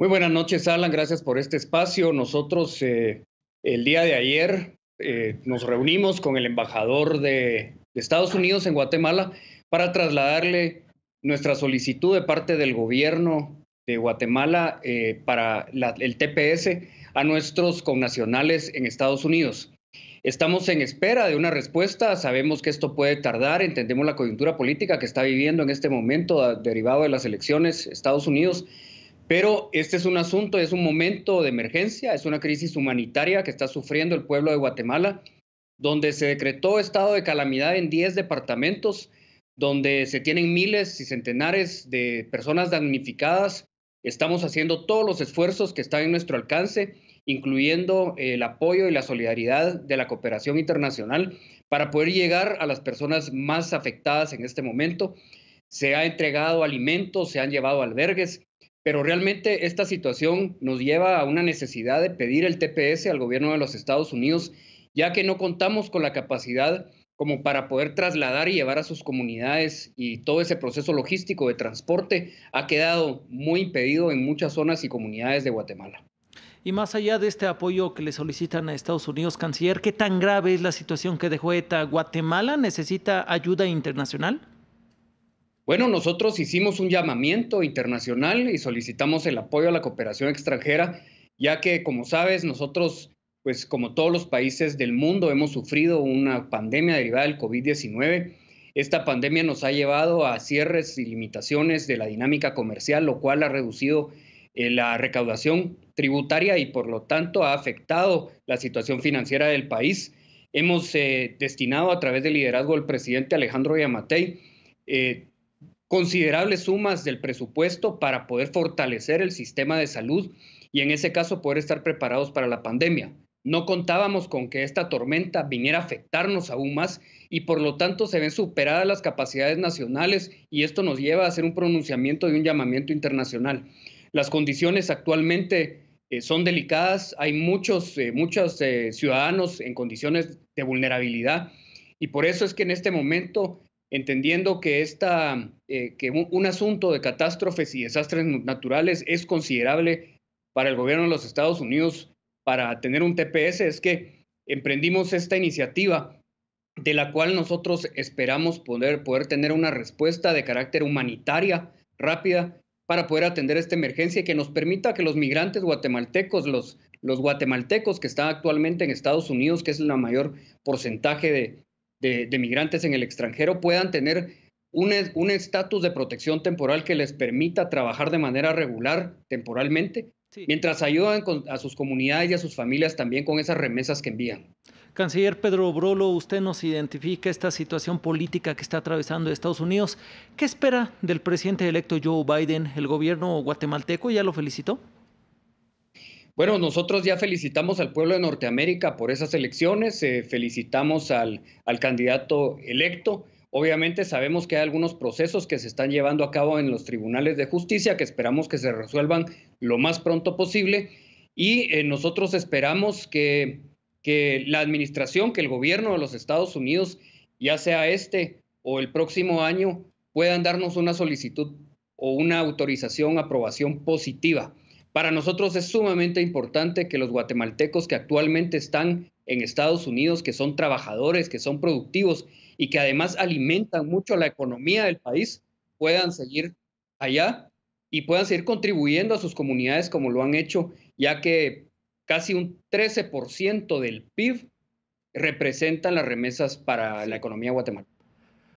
Muy buenas noches, Alan. Gracias por este espacio. Nosotros eh, el día de ayer eh, nos reunimos con el embajador de, Estados Unidos en Guatemala para trasladarle nuestra solicitud de parte del gobierno de Guatemala eh, para el TPS a nuestros connacionales en Estados Unidos. Estamos en espera de una respuesta, sabemos que esto puede tardar, entendemos la coyuntura política que está viviendo en este momento derivado de las elecciones Estados Unidos pero este es un asunto, es un momento de emergencia, es una crisis humanitaria que está sufriendo el pueblo de Guatemala, donde se decretó estado de calamidad en 10 departamentos, donde se tienen miles y centenares de personas damnificadas. Estamos haciendo todos los esfuerzos que están en nuestro alcance, incluyendo el apoyo y la solidaridad de la cooperación internacional para poder llegar a las personas más afectadas en este momento. Se ha entregado alimentos, se han llevado albergues, pero realmente esta situación nos lleva a una necesidad de pedir el TPS al gobierno de los Estados Unidos, ya que no contamos con la capacidad como para poder trasladar y llevar a sus comunidades y todo ese proceso logístico de transporte ha quedado muy impedido en muchas zonas y comunidades de Guatemala. Y más allá de este apoyo que le solicitan a Estados Unidos, canciller, ¿qué tan grave es la situación que dejó ETA? ¿Guatemala necesita ayuda internacional? Bueno, nosotros hicimos un llamamiento internacional y solicitamos el apoyo a la cooperación extranjera, ya que, como sabes, nosotros, pues como todos los países del mundo, hemos sufrido una pandemia derivada del COVID-19. Esta pandemia nos ha llevado a cierres y limitaciones de la dinámica comercial, lo cual ha reducido eh, la recaudación tributaria y por lo tanto ha afectado la situación financiera del país. Hemos eh, destinado a través del liderazgo del presidente Alejandro Yamatei eh, considerables sumas del presupuesto para poder fortalecer el sistema de salud y en ese caso poder estar preparados para la pandemia. No contábamos con que esta tormenta viniera a afectarnos aún más y por lo tanto se ven superadas las capacidades nacionales y esto nos lleva a hacer un pronunciamiento de un llamamiento internacional. Las condiciones actualmente eh, son delicadas, hay muchos, eh, muchos eh, ciudadanos en condiciones de vulnerabilidad y por eso es que en este momento entendiendo que, esta, eh, que un, asunto de catástrofes y desastres naturales es considerable para el gobierno de los Estados Unidos para tener un TPS, es que emprendimos esta iniciativa de la cual nosotros esperamos poder, poder tener una respuesta de carácter humanitaria rápida para poder atender esta emergencia y que nos permita que los migrantes guatemaltecos, los, los guatemaltecos que están actualmente en Estados Unidos, que es el mayor porcentaje de, de, migrantes en el extranjero puedan tener un estatus de protección temporal que les permita trabajar de manera regular temporalmente, mientras ayudan a sus comunidades y a sus familias también con esas remesas que envían. Canciller Pedro Brolo, usted nos identifica esta situación política que está atravesando Estados Unidos. ¿Qué espera del presidente electo Joe Biden? ¿El gobierno guatemalteco ya lo felicitó? Bueno, nosotros ya felicitamos al pueblo de Norteamérica por esas elecciones, eh, felicitamos al, candidato electo. Obviamente sabemos que hay algunos procesos que se están llevando a cabo en los tribunales de justicia que esperamos que se resuelvan lo más pronto posible y eh, nosotros esperamos que, que la administración, que el gobierno de los Estados Unidos, ya sea este o el próximo año, puedan darnos una solicitud o una autorización, aprobación positiva. Para nosotros es sumamente importante que los guatemaltecos que actualmente están en Estados Unidos, que son trabajadores, que son productivos y que además alimentan mucho la economía del país, puedan seguir allá y puedan seguir contribuyendo a sus comunidades como lo han hecho, ya que casi un 13% del PIB representan las remesas para la economía guatemalteca.